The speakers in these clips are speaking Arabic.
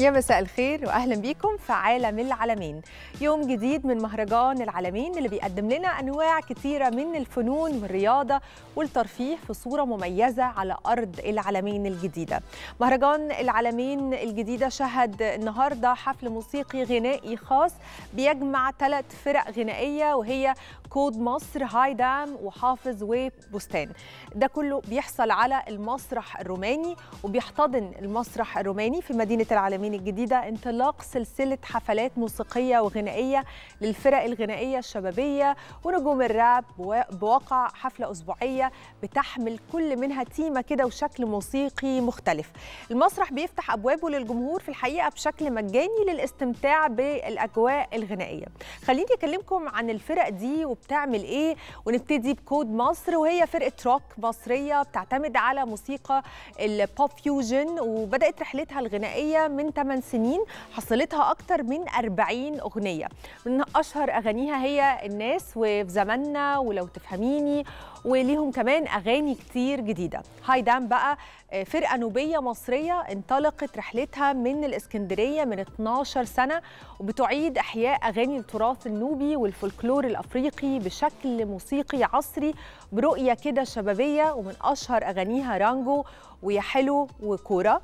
يا مساء الخير واهلا بيكم في عالم العالمين يوم جديد من مهرجان العالمين اللي بيقدم لنا انواع كثيره من الفنون والرياضه والترفيه في صوره مميزه على ارض العالمين الجديده مهرجان العالمين الجديده شهد النهارده حفل موسيقي غنائي خاص بيجمع ثلاث فرق غنائيه وهي كود مصر هاي دام وحافظ وبستان ده كله بيحصل على المسرح الروماني وبيحتضن المسرح الروماني في مدينه العالمين الفنانين الجديدة انطلاق سلسلة حفلات موسيقية وغنائية للفرق الغنائية الشبابية ونجوم الراب بواقع حفلة أسبوعية بتحمل كل منها تيمة كده وشكل موسيقي مختلف المسرح بيفتح أبوابه للجمهور في الحقيقة بشكل مجاني للاستمتاع بالأجواء الغنائية خليني أكلمكم عن الفرق دي وبتعمل إيه ونبتدي بكود مصر وهي فرقة روك مصرية بتعتمد على موسيقى البوب فيوجن وبدأت رحلتها الغنائية من 8 سنين حصلتها أكتر من 40 أغنية من أشهر أغانيها هي الناس وفي زماننا ولو تفهميني وليهم كمان أغاني كتير جديدة هاي دام بقى آه، فرقة نوبية مصرية انطلقت رحلتها من الإسكندرية من 12 سنة وبتعيد إحياء أغاني التراث النوبي والفولكلور الأفريقي بشكل موسيقي عصري برؤية كده شبابية ومن أشهر أغانيها رانجو ويا حلو وكورة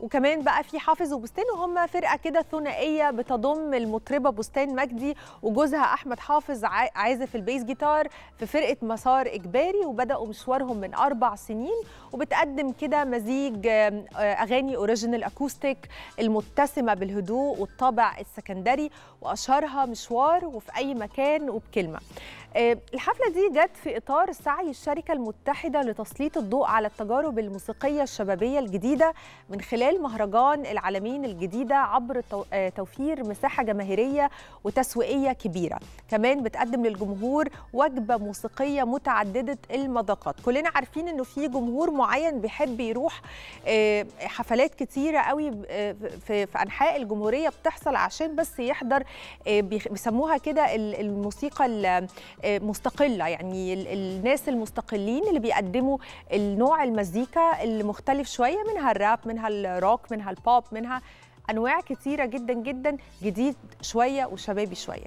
وكمان بقى في حافظ وبستان وهم فرقه كده ثنائيه بتضم المطربه بستان مجدي وجوزها احمد حافظ عازف البيس جيتار في فرقه مسار اجباري وبداوا مشوارهم من اربع سنين وبتقدم كده مزيج آه، اغاني اوريجينال اكوستيك المتسمه بالهدوء والطابع السكندري واشهرها مشوار وفي اي مكان وبكلمه آه، الحفلة دي جت في إطار سعي الشركة المتحدة لتسليط الضوء على التجارب الموسيقية الشبابية الجديدة من خلال مهرجان العالمين الجديدة عبر آه، توفير مساحة جماهيرية وتسويقية كبيرة كمان بتقدم للجمهور وجبة موسيقية متعددة المذاقات كلنا عارفين إنه في جمهور معين بيحب يروح آه، حفلات كتيرة قوي في أنحاء الجمهورية بتحصل عشان بس يحضر بيسموها كده الموسيقى آه، مستقله يعني الناس المستقلين اللي بيقدموا النوع المزيكا المختلف شويه منها الراب منها الروك منها البوب منها انواع كتيره جدا جدا جديد شويه وشبابي شويه